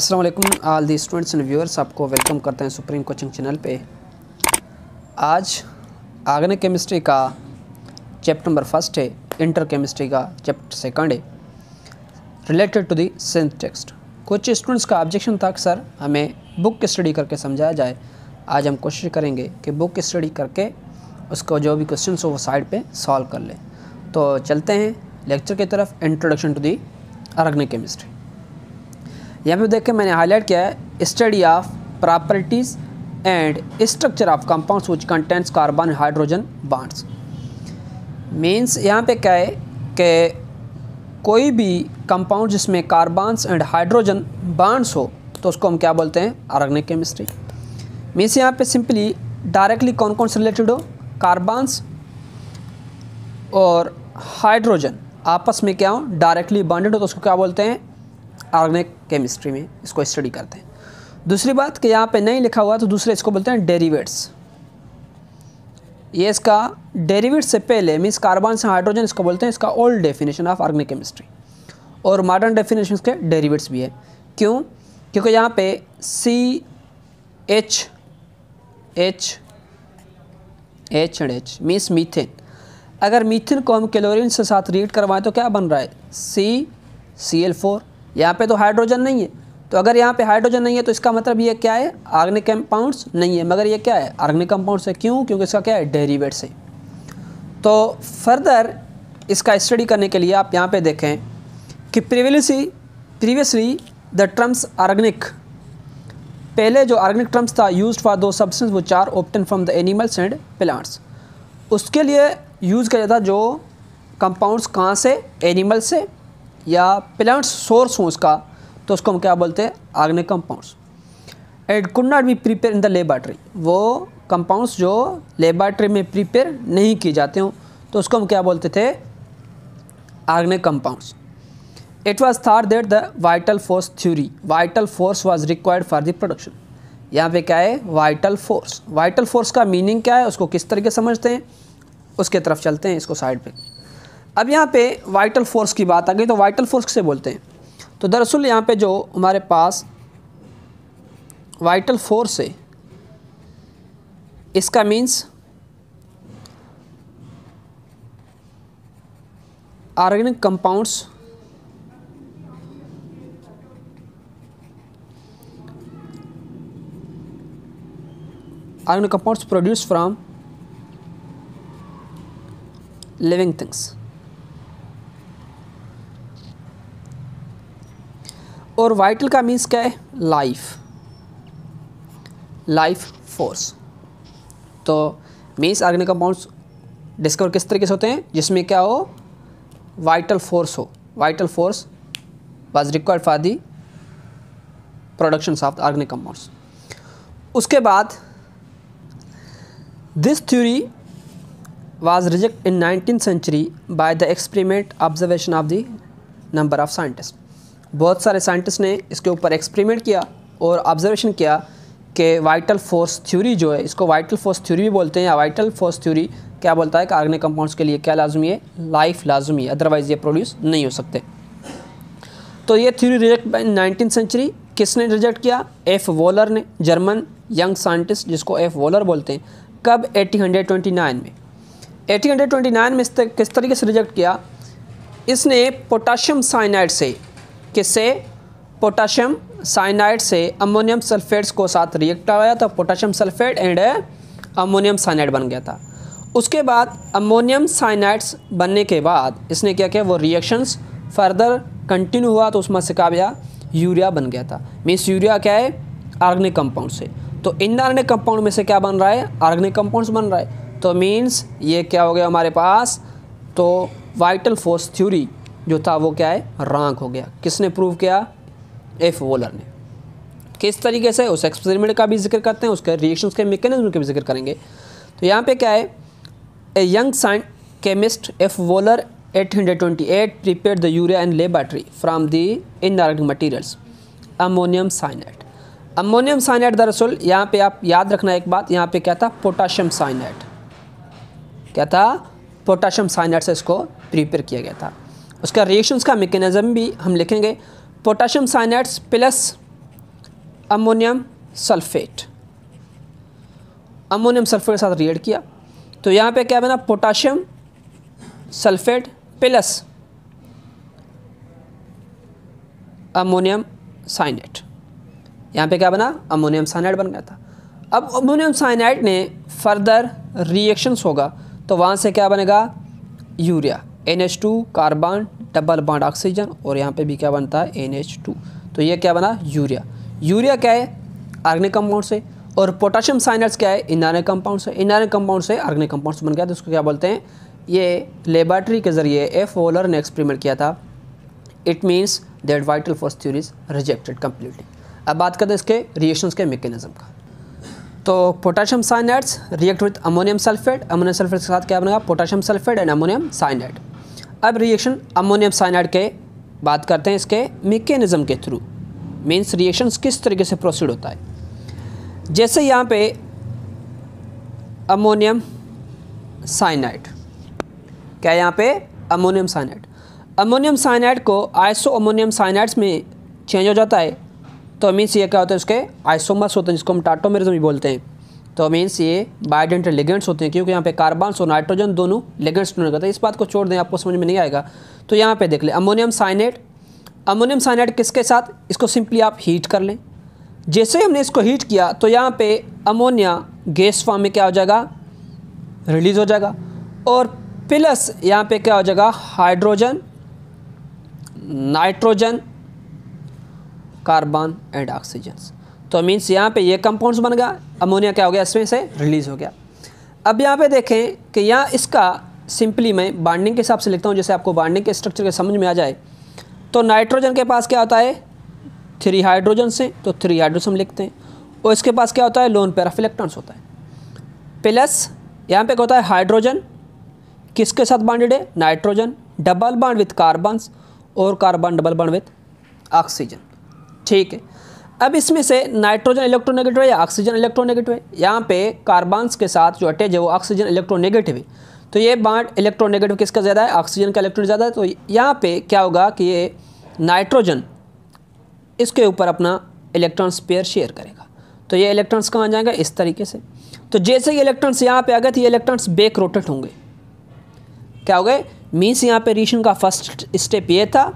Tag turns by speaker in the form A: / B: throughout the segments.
A: Aslam all the students and viewers आपको welcome करते हैं सुप्रीम कोचिंग चैनल पे आज आगने केमिस्ट्री का चैप्टर नंबर फर्स्ट है इंटर केमिस्ट्री का चैप्टर सेकंड है related to the tenth text कुछ स्टूडेंट्स का ऑब्जेक्शन था कि सर हमें बुक की स्टडी करके समझाया जाए आज हम कोशिश करेंगे कि बुक की स्टडी करके उसको जो भी क्वेश्चन हो वो साइड पर सॉल्व कर लें तो चलते हैं लेक्चर की तरफ introduction to the organic chemistry यहाँ पे देखें मैंने हाईलाइट किया है study of properties and structure of compounds which contents carbon hydrogen bonds means यहाँ पे क्या है कि कोई भी कंपाउंड जिसमें कार्बन्स एंड हाइड्रोजन बाड्स हो तो उसको हम क्या बोलते हैं ऑर्गेनिक केमिस्ट्री मीन्स यहाँ पे सिंपली डायरेक्टली कौन कौन से रिलेटेड हो कार्बन्स और हाइड्रोजन आपस में क्या हो डायरेक्टली बॉन्डेड हो तो उसको क्या बोलते हैं ऑर्गेनिक केमिस्ट्री में इसको स्टडी करते हैं दूसरी बात कि यहाँ पे नहीं लिखा हुआ तो दूसरे इसको बोलते हैं डेरिवेट्स ये इसका डेरिवेट से पहले मीन्स कार्बन से हाइड्रोजन इसको बोलते हैं इसका old definition of organic chemistry और मॉडर्न डेफिनेशन के डेरिवेट्स भी है क्यों क्योंकि यहाँ पे C H H H and H means methane अगर मीथेन को हम कैलोरिन से साथ रीड करवाएं तो क्या बन रहा है सी सी एल फोर यहाँ पे तो हाइड्रोजन नहीं है तो अगर यहाँ पे हाइड्रोजन नहीं है तो इसका मतलब ये क्या है आर्गनिक कंपाउंड्स नहीं है मगर ये क्या है आर्गनिक कंपाउंड्स है क्यों क्योंकि इसका क्या है डेरीवेट से तो फर्दर इसका स्टडी करने के लिए आप यहाँ पे देखें कि previously previously the terms organic पहले जो आर्गनिक ट्रम्स था यूज फॉर दो सब्सटेंस वो चार obtain from the animals and plants उसके लिए यूज़ किया जाता जो कंपाउंड्स कहाँ से एनिमल से या प्लांट सोर्स हो उसका तो उसको हम क्या बोलते हैं organic compounds and could not be prepare in the laboratory वो कंपाउंड्स जो लेबार्ट्री में प्रिपेयर नहीं किए जाते हों तो उसको हम क्या बोलते थे organic compounds it was thought that the vital force theory vital force was required for the production यहाँ पे क्या है वाइटल फोर्स वाइटल फोर्स का मीनिंग क्या है उसको किस तरीके समझते हैं उसके तरफ चलते हैं इसको साइड पे अब यहाँ पे वाइटल फोर्स की बात आ गई तो वाइटल फोर्स किसे बोलते हैं तो दरअसल यहाँ पे जो हमारे पास वाइटल फोर्स है इसका means organic compounds organic compounds produce from living things और वाइटल का मीन्स क्या है लाइफ लाइफ फोर्स तो मीन्स ऑर्गेनिक कंपाउंड्स डिस्कवर किस तरीके से होते हैं जिसमें क्या हो वाइटल फोर्स हो vital force was required for the production of organic compounds उसके बाद this theory was reject in nineteen century by the experiment observation of the number of scientist बहुत सारे साइंटिस्ट ने इसके ऊपर एक्सपेरिमेंट किया और ऑब्जर्वेशन किया कि वाइटल फोर्स थ्योरी जो है इसको वाइटल फोर्स थ्योरी भी बोलते हैं या वाइटल फोर्स थ्योरी क्या बोलता है कि आर्गेनिक कंपाउंड्स के लिए क्या लाजमी है लाइफ लाजमी है अदरवाइज़ ये प्रोड्यूस नहीं हो सकते तो ये theory reject by nineteen century किसने रिजेक्ट किया एफ वोलर ने जर्मन यंग साइंटिस्ट जिसको एफ वोलर बोलते हैं कब एटीन में एटीन में इस किस तरीके से रिजेक्ट किया इसने पोटाशियम साइनाइड से किससे पोटाशियम साइनाइड से अमोनियम सल्फेट्स को साथ रिएक्ट आया तो potassium sulphate and ammonium cyanide बन गया था उसके बाद अमोनियम साइनाइड्स बनने के बाद इसने क्या किया वो रिएक्शंस फर्दर कंटिन्यू हुआ तो उसमें से कहा गया यूरिया बन गया था मीन्स यूरिया क्या है आर्गनिक कंपाउंड से तो इन आर्गनिक कंपाउंड में से क्या बन रहा है आर्गनिक कंपाउंड्स बन रहा है तो मीन्स ये क्या हो गया हमारे पास तो वाइटल फोर्स थ्योरी जो था वो क्या है रॉन्ग हो गया किसने प्रूव किया एफ वोलर ने किस तरीके से उस एक्सपेरिमेंट का भी जिक्र करते हैं उसके रिएक्शंस के मेकेनिज्म का भी जिक्र करेंगे तो यहाँ पे क्या है a young science chemist F Wohler 828 prepare the urea and laboratory from the indirect materials ammonium cyanate ammonium cyanate दरअसल यहाँ पे आप याद रखना एक बात यहाँ पे क्या था पोटाशियम साइनाइट क्या था पोटाशियम साइनाइट से इसको प्रिपेयर किया गया था उसका रिएक्शंस का मेकेनिज़्म भी हम लिखेंगे potassium cyanides plus ammonium sulphate ammonium sulphate के साथ रिएड किया तो यहाँ पे क्या बना potassium sulphate plus ammonium cyanide यहाँ पे क्या बना अमोनियम साइनाइड बन गया था अब अमोनियम साइनाइड ने फर्दर रिएक्शंस होगा तो वहाँ से क्या बनेगा urea N H two carbon double bond oxygen और यहाँ पे भी क्या बनता है एन एच टू तो ये क्या बना यूरिया यूरिया क्या है आर्गेनिक कंपाउंड से और पोटाशियम साइनर्स क्या है इनार्गेनिक कंपाउंड से इनार्गेनिक कंपाउंड से आर्गेनिक कंपाउंड बन गया तो उसको क्या बोलते हैं ये लेबॉर्ट्री के ज़रिए एफ वोलर ने एक्सपेरिमेंट किया था it means that vital force is rejected completely अब बात करते हैं इसके रिएक्शन के मेकेनिज़्म का तो potassium cyanides react with ammonium sulphate ammonium sulphate के साथ क्या बनेगा potassium sulphate and ammonium cyanide अब रिएक्शन अमोनियम साइनाइड के बात करते हैं इसके मेकेनिज़म के थ्रू मीन्स रिएक्शंस किस तरीके से प्रोसीड होता है जैसे यहाँ पे अमोनियम साइनाइड क्या यहाँ पे अमोनियम साइनाइड अमोनियम साइनाइड को आइसो अमोनियम साइनाइड्स में चेंज हो जाता है तो मीन्स ये क्या होता है उसके आइसोमस होते हैं जिसको हम टाटोमेरिज्म भी बोलते हैं तो मीन्स ये बायोडेंटल लिगेंट्स होते हैं क्योंकि यहाँ पे कार्बन और नाइट्रोजन दोनों लिगेंट्स नहीं करते हैं इस बात को छोड़ दें आपको समझ में नहीं आएगा तो यहाँ पे देख लें अमोनियम साइनेट अमोनियम साइनेट किसके साथ इसको सिंपली आप हीट कर लें जैसे ही हमने इसको हीट किया तो यहाँ पे अमोनिया गैस फॉर्म में क्या हो जाएगा रिलीज़ हो जाएगा और प्लस यहाँ पे क्या हो जाएगा hydrogen nitrogen carbon and oxygen तो मीन्स यहाँ पे ये कंपाउंड्स बन गया अमोनिया क्या हो गया इसमें से रिलीज़ हो गया अब यहाँ पे देखें कि यहाँ इसका सिंपली मैं बाइंडिंग के हिसाब से लिखता हूँ जैसे आपको बाइंडिंग के स्ट्रक्चर के समझ में आ जाए तो नाइट्रोजन के पास क्या होता है थ्री हाइड्रोजन से तो थ्री हाइड्रोजन लिखते हैं और इसके पास क्या होता है लोन पेयर ऑफ इलेक्ट्रॉन्स होता है प्लस यहाँ पे होता है हाइड्रोजन किसके साथ बाउंडेड है nitrogen double bond with carbons और carbon double bond with oxygen ठीक है अब इसमें से नाइट्रोजन इलेक्ट्रोनेगेटिव है या ऑक्सीजन इलेक्ट्रोनेगेटिव है यहाँ पे कार्बन्स के साथ जो अटैच है वो ऑक्सीजन इलेक्ट्रोनेगेटिव है तो ये बाड इलेक्ट्रोनेगेटिव किसका ज़्यादा है ऑक्सीजन का इलेक्ट्रॉन ज़्यादा है तो यहाँ पे क्या होगा कि ये नाइट्रोजन इसके ऊपर अपना इलेक्ट्रॉन्स पेयर शेयर करेगा तो ये इलेक्ट्रॉन्स कहाँ जाएंगे इस तरीके से तो जैसे ही इलेक्ट्रॉन्स यहाँ पर आ गए तो ये इलेक्ट्रॉन्स बेक रोटेट होंगे क्या हो गए मीन्स यहाँ पर रीशन का फर्स्ट स्टेप ये था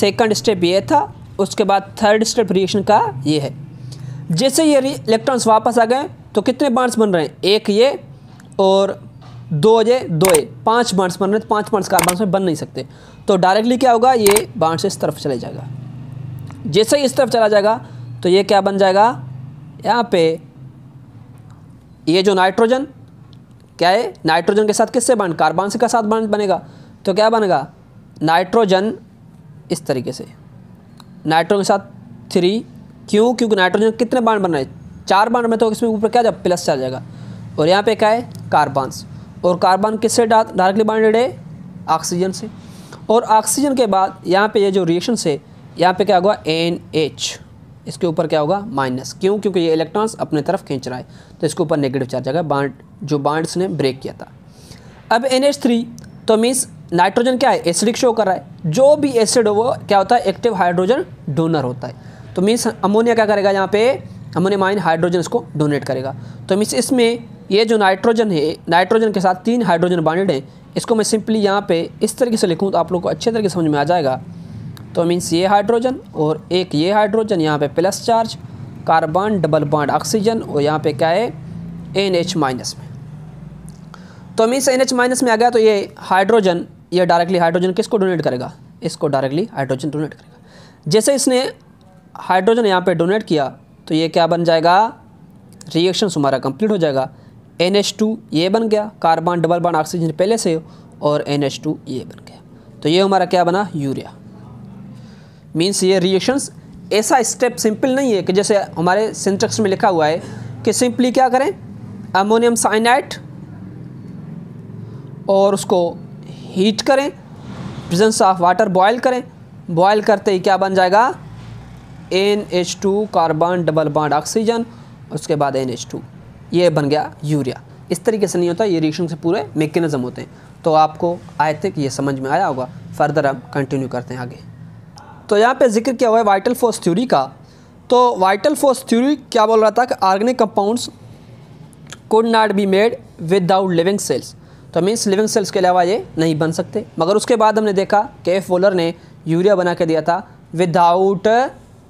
A: सेकेंड स्टेप ये था उसके बाद थर्ड स्टेप रिएक्शन का ये है जैसे ये इलेक्ट्रॉन्स वापस आ गए तो कितने बांड्स बन रहे हैं एक ये और दो ये दो ये पांच बांड्स बन रहे हैं पांच बांड्स कार्बन में बन नहीं सकते तो डायरेक्टली क्या होगा ये बांड इस तरफ चले जाएगा जैसे ही इस तरफ चला जाएगा तो ये क्या बन जाएगा यहाँ पे ये जो नाइट्रोजन क्या है नाइट्रोजन के साथ किससे बांड कार्बन से का साथ बांड बनेगा तो क्या बनेगा नाइट्रोजन इस तरीके से नाइट्रोजन के साथ थ्री क्यों क्योंकि नाइट्रोजन कितने बाड बन रहे हैं चार बाड में तो इसमें ऊपर क्या जाए प्लस चार जाएगा और यहाँ पे क्या है कार्बन्स और कार्बन किससे डायरेक्टली बाइंडेड है ऑक्सीजन से और ऑक्सीजन के बाद यहाँ पे ये यह जो रिएक्शन से यहाँ पे क्या होगा एन एच इसके ऊपर क्या होगा माइनस क्यों क्योंकि ये इलेक्ट्रॉन्स अपने तरफ खींच रहा है तो इसके ऊपर नेगेटिव चार्ज आएगा बाड जो बाड्स ने ब्रेक किया था अब एन एच थ्री तो मीन्स नाइट्रोजन क्या है एसिडिक शो कर रहा है जो भी एसिड हो वो क्या होता है एक्टिव हाइड्रोजन डोनर होता है तो मीन्स अमोनिया क्या करेगा यहाँ पे अमोनिया माइन हाइड्रोजन इसको डोनेट करेगा तो मीन्स इसमें ये जो नाइट्रोजन है नाइट्रोजन के साथ तीन हाइड्रोजन बॉन्डेड हैं इसको मैं सिंपली यहाँ पे इस तरीके से लिखूँ तो आप लोग को अच्छे तरीके समझ में आ जाएगा तो मीन्स ये हाइड्रोजन और एक ये हाइड्रोजन यहाँ पे plus charge carbon double bond oxygen और यहाँ पे क्या है एन एच माइनस में तो मीन्स एन एच माइनस में आ गया तो ये हाइड्रोजन ये डायरेक्टली हाइड्रोजन किसको डोनेट करेगा इसको डायरेक्टली हाइड्रोजन डोनेट करेगा जैसे इसने हाइड्रोजन यहाँ पे डोनेट किया तो ये क्या बन जाएगा रिएक्शन हमारा कंप्लीट हो जाएगा एन ये बन गया कार्बन डबल बन ऑक्सीजन पहले से और एन ये बन गया तो ये हमारा क्या बना यूरिया मीन्स ये रिएक्शंस ऐसा स्टेप सिंपल नहीं है कि जैसे हमारे सिंटेक्स में लिखा हुआ है कि सिंपली क्या करें अमोनियम साइनाइट और उसको हीट करें प्रजेंस ऑफ वाटर बॉयल करें बॉयल करते ही क्या बन जाएगा N H two carbon double bond oxygen उसके बाद एन एच टू ये बन गया यूरिया इस तरीके से नहीं होता ये रिएक्शन से पूरे मेकेनिज़म होते हैं तो आपको आए थिंक ये समझ में आया होगा फर्दर हम कंटिन्यू करते हैं आगे तो यहाँ पे जिक्र किया हुआ है वाइटल फोर्स थ्योरी का तो वाइटल फोर्स थ्योरी क्या बोल रहा था कि organic compounds could not be made without living cells तो मीन्स लिविंग सेल्स के अलावा ये नहीं बन सकते मगर उसके बाद हमने देखा कि एफ वोलर ने यूरिया बना के दिया था विदाउट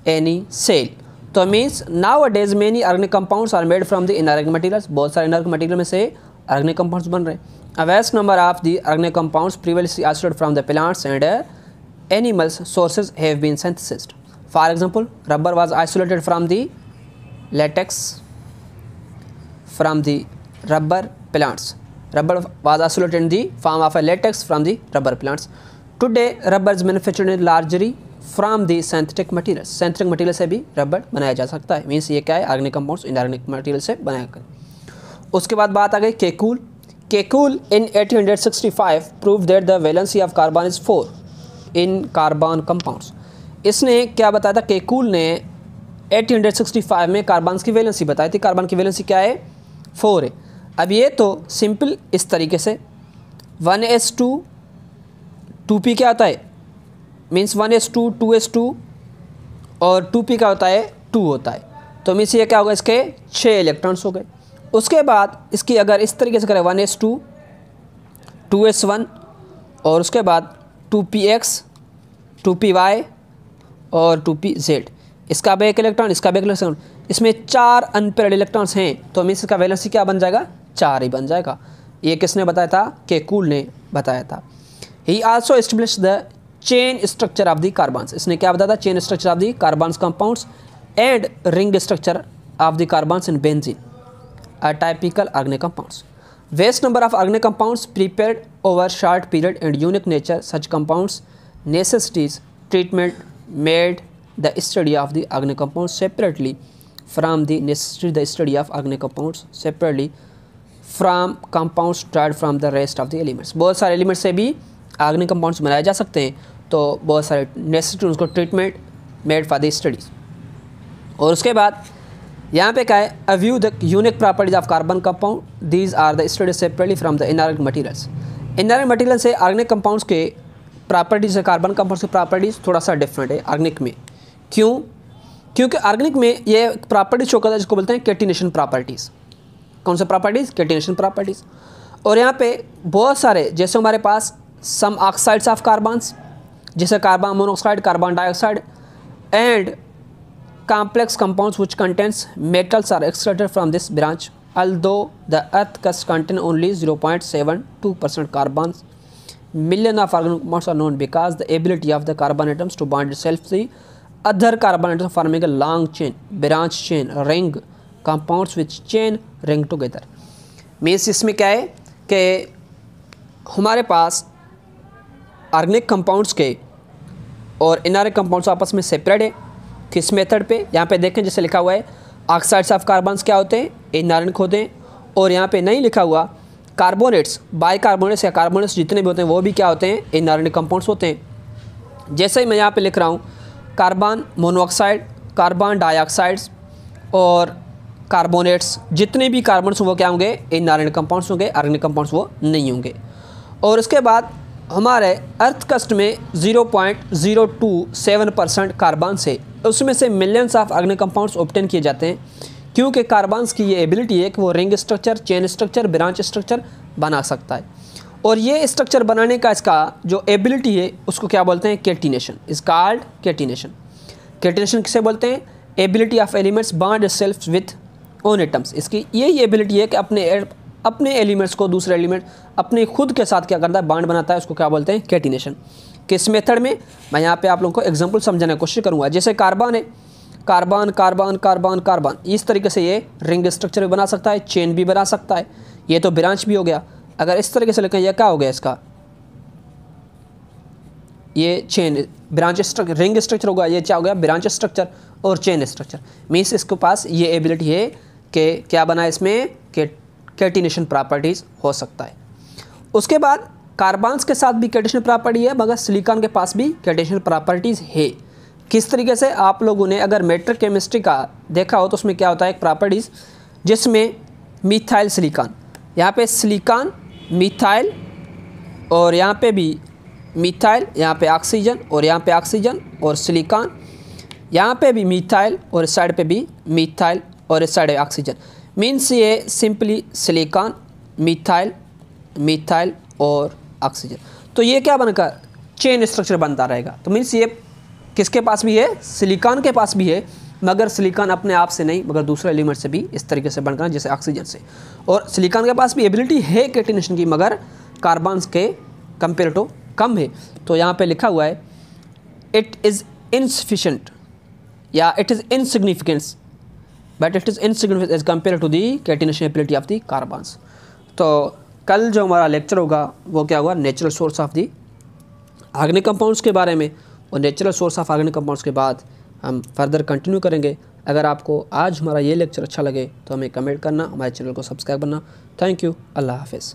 A: एनी सेल तो means nowadays many organic compounds are made from the inorganic materials बहुत सारे इनऑर्गेनिक मटीरियल में से अर्गनिक कंपाउंड्स बन रहे हैं a vast number of the organic compounds previously isolated from the plants and animals sources have been synthesized for example rubber was isolated from the latex from the rubber plants Rubber was isolated in the form of a latex from the rubber plants. Today, rubber is manufactured in largely from the synthetic material synthetic material से भी रबड़ बनाया जा सकता है means ये क्या है आर्गनिक कंपाउंड्स इनआर्गेनिक मटीरियल से बनाया कर उसके बाद बात आ गई Kekule Kekule in 1865 prove that the valency of carbon is four in carbon compounds इसने क्या बताया था केकूल ने 1865 में कार्बन की वैलेंसी बताई थी कार्बन की वैलेंसी क्या है फोर है अब ये तो सिंपल इस तरीके से one S two two P क्या होता है means one S two two S two और टू पी क्या होता है टू होता है तो मीन्स ये क्या होगा इसके छः इलेक्ट्रॉन्स हो गए उसके बाद इसकी अगर इस तरीके से करें one S two two S one और उसके बाद two P X two P Y और टू पी जेड इसका भी एक इलेक्ट्रॉन इसका भी एक इलेक्ट्रॉन इसमें चार अनपेड इलेक्ट्रॉन्स हैं तो मीन्स इसका वैलेंसी क्या बन जाएगा चार ही बन जाएगा ये किसने बताया था केकूल ने बताया था he also establish the chain structure of the carbons इसने क्या बताया था chain structure of the carbons compounds and ring structure of the carbons in benzene a typical organic compounds vast number of organic compounds prepared over short period and unique nature such compounds necessities treatment made the study of the organic compounds separately from the necessity the study of organic compounds separately from compound start from the rest of the elements बहुत सारे elements से भी आग्नि compounds बनाए जा सकते हैं तो बहुत सारे नेसेसरी उसको treatment made for the studies और उसके बाद यहाँ पे क्या है अव्यू the unique properties of carbon compound these are the studies separately from the inorganic materials inorganic material से आर्गनिक कंपाउंड्स के प्रॉपर्टीज है कार्बन कंपाउंड्स की प्रॉपर्टीज़ थोड़ा सा डिफरेंट है आर्गनिक में क्यों क्योंकि आर्गनिक में ये प्रॉपर्टी शो करता है जिसको बोलते हैं कैटिनेशन प्रॉपर्टीज़ कौन सा प्रॉपर्टीज़ कैटिनेशन प्रॉपर्टीज और यहाँ पे बहुत सारे जैसे हमारे पास सम ऑक्साइड्स ऑफ कार्बन जैसे carbon monoxide carbon dioxide and complex compound which contents metals are extracted from this branch although the earth crust content only zero point seven two percent carbon million of organic compounds are known because the ability of the carbon items to bond self the other carbon items forming long chain branch chain ring compounds which chain ring together means इसमें क्या है कि हमारे पास organic compounds के और inorganic compounds आपस में separate है किस मेथड पे यहाँ पे देखें जैसे लिखा हुआ है ऑक्साइड्स ऑफ कार्बन्स क्या होते हैं इनऑर्गेनिक होते हैं और यहाँ पे नहीं लिखा हुआ कार्बोनेट्स बाई कार्बोनेट्स या कार्बोनेट्स जितने भी होते हैं वो भी क्या होते हैं इनऑर्गेनिक कंपाउंड्स होते हैं जैसे ही मैं यहाँ पे लिख रहा हूँ कार्बन मोनोऑक्साइड कार्बन डाइऑक्साइड्स और कार्बोनेट्स जितने भी कार्बन्स वो क्या होंगे इन नारायण कंपाउंड्स होंगे आर्गेनिक कंपाउंड्स वो नहीं होंगे और उसके बाद हमारे अर्थ कस्ट में 0.027 परसेंट कार्बन्स है उसमें से millions of organic compounds obtained किए जाते हैं क्योंकि कार्बन्स की ये एबिलिटी है कि वो ring structure chain structure branch structure बना सकता है और ये स्ट्रक्चर बनाने का इसका जो एबिलिटी है उसको क्या बोलते हैं catenation is called catenation catenation किसे बोलते हैं ability of elements bond self with on atoms इसकी ये एबिलिटी है कि अपने अपने एलिमेंट्स को दूसरे एलिमेंट अपने खुद के साथ क्या करता है बांड बनाता है उसको क्या बोलते हैं कैटिनेशन किस मेथड में मैं यहाँ पे आप लोगों को एग्जांपल समझाने की कोशिश करूँगा जैसे कार्बन है कार्बन कार्बन कार्बन कार्बन इस तरीके से ये रिंग स्ट्रक्चर भी बना सकता है चेन भी बना सकता है ये तो ब्रांच भी हो गया अगर इस तरीके से लिखें यह क्या हो गया इसका ये chain branch structure ring structure होगा ये क्या हो गया ब्रांच स्ट्रक्चर और चेन स्ट्रक्चर मीन्स इसके पास ये एबिलिटी है के क्या बना इसमें के कैटिनेशन प्रॉपर्टीज़ हो सकता है उसके बाद कार्बन्स के साथ भी कैटिनेशन प्रॉपर्टी है मगर सिलिकॉन के पास भी कैटिनेशन प्रॉपर्टीज़ है किस तरीके से आप लोगों ने अगर मेटर केमिस्ट्री का देखा हो तो उसमें क्या होता है एक प्रॉपर्टीज़ जिसमें मिथाइल सिलिकॉन यहाँ पे सिलिकॉन मिथाइल और यहाँ पे भी मिथाइल यहाँ पे ऑक्सीजन और यहाँ पे ऑक्सीजन और सिलिकॉन यहाँ पे भी मिथाइल और साइड पे भी मिथाइल और इस साइड है ऑक्सीजन मीन्स ये सिंपली सिलिकॉन मिथाइल मिथाइल और ऑक्सीजन तो ये क्या बनकर चेन स्ट्रक्चर बनता रहेगा तो मीन्स ये किसके पास भी है सिलिकॉन के पास भी है मगर सिलिकॉन अपने आप से नहीं मगर दूसरे एलिमेंट से भी इस तरीके से बनकर जैसे ऑक्सीजन से और सिलिकॉन के पास भी एबिलिटी है कैटिनेशन की मगर कार्बन के कंपेयर टू कम है तो यहाँ पे लिखा हुआ है इट इज़ इनसफिशेंट या it is insignificance but it is insignificant as compare to the catenation ability of the carbons तो कल जो हमारा लेक्चर होगा वो क्या होगा natural source of the organic compounds के बारे में और natural source of organic compounds के बाद हम फर्दर कंटिन्यू करेंगे अगर आपको आज हमारा ये लेक्चर अच्छा लगे तो हमें कमेंट करना हमारे चैनल को सब्सक्राइब करना थैंक यू अल्लाह हाफिज़